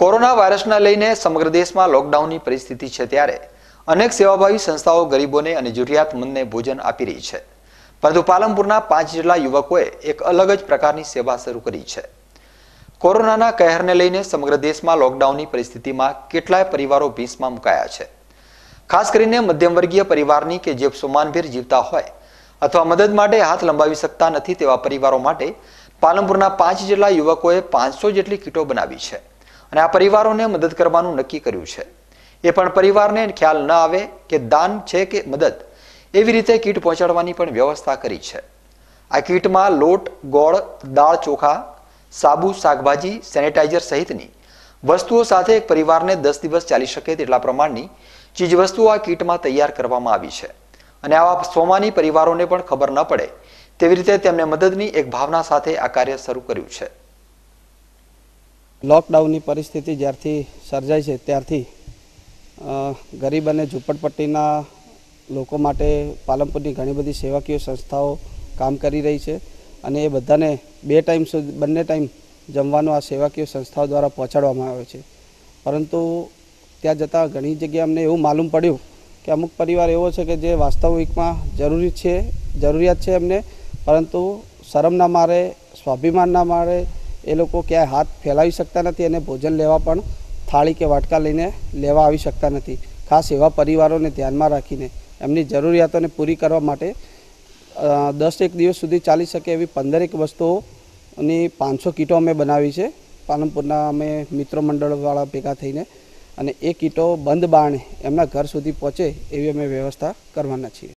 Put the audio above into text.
corona વાયરસના લઈને સમગ્ર દેશમાં લોકડાઉનની પરિસ્થિતિ છે ત્યારે અનેક સેવાભાવી સંસ્થાઓ ગરીબોને અને જરૂરિયાતમંદને ભોજન આપી રહી છે પરંતુ પાલનપુરના પાંચ જેટલા યુવકોએ એક અલગ જ પ્રકારની સેવા શરૂ કરી છે કોરોનાના કહેરને લઈને સમગ્ર દેશમાં લોકડાઉનની પરિસ્થિતિમાં કેટલાય પરિવારો ભીસમાં મુકાયા છે ખાસ કરીને મધ્યમવર્ગીય પરિવારની કે જે સમાનભેર જીવતા હોય અથવા મદદ માટે હાથ લંબાવી શકતા નથી તેવા પરિવારો માટે પાલનપુરના પાંચ જેટલા યુવકોએ પાંચસો જેટલી કીટો બનાવી છે અને આ પરિવારોને મદદ કરવાનું નક્કી કર્યું છે એ પણ પરિવારને ખ્યાલ ન આવે કે દાન છે કે મદદ એવી રીતે કીટ પહોંચાડવાની પણ વ્યવસ્થા કરી છે આ કીટમાં લોટ ગોળ દાળ ચોખા સાબુ શાકભાજી સેનેટાઈઝર સહિતની વસ્તુઓ સાથે એક પરિવારને દસ દિવસ ચાલી શકે તેટલા પ્રમાણની ચીજવસ્તુઓ આ કીટમાં તૈયાર કરવામાં આવી છે અને આવા સોમાની પરિવારોને પણ ખબર ન પડે તેવી રીતે તેમને મદદની એક ભાવના સાથે આ કાર્ય શરૂ કર્યું છે લોકડાઉનની પરિસ્થિતિ જ્યારથી સર્જાઈ છે ત્યારથી ગરીબ અને ઝૂંપડપટ્ટીના લોકો માટે પાલનપુરની ઘણી બધી સેવાકીય સંસ્થાઓ કામ કરી રહી છે અને એ બધાને બે ટાઈમ સુધી બંને ટાઈમ જમવાનું આ સેવાકીય સંસ્થાઓ દ્વારા પહોંચાડવામાં આવે છે પરંતુ ત્યાં જતાં ઘણી જગ્યાએ અમને એવું માલુમ પડ્યું કે અમુક પરિવાર એવો છે કે જે વાસ્તવિકમાં જરૂરી છે જરૂરિયાત છે એમને પરંતુ શરમના મારે સ્વાભિમાનના મારે એ લોકો ક્યાંય હાથ ફેલાવી શકતા નથી અને ભોજન લેવા પણ થાળી કે વાટકા લઈને લેવા આવી શકતા નથી ખાસ એવા પરિવારોને ધ્યાનમાં રાખીને એમની જરૂરિયાતોને પૂરી કરવા માટે દસ એક દિવસ સુધી ચાલી શકે એવી પંદરેક વસ્તુઓની પાંચસો કીટો અમે બનાવી છે પાલનપુરના અમે મિત્રો મંડળવાળા ભેગા થઈને અને એ કીટો બંધ બાણે એમના ઘર સુધી પહોંચે એવી અમે વ્યવસ્થા કરવાના છીએ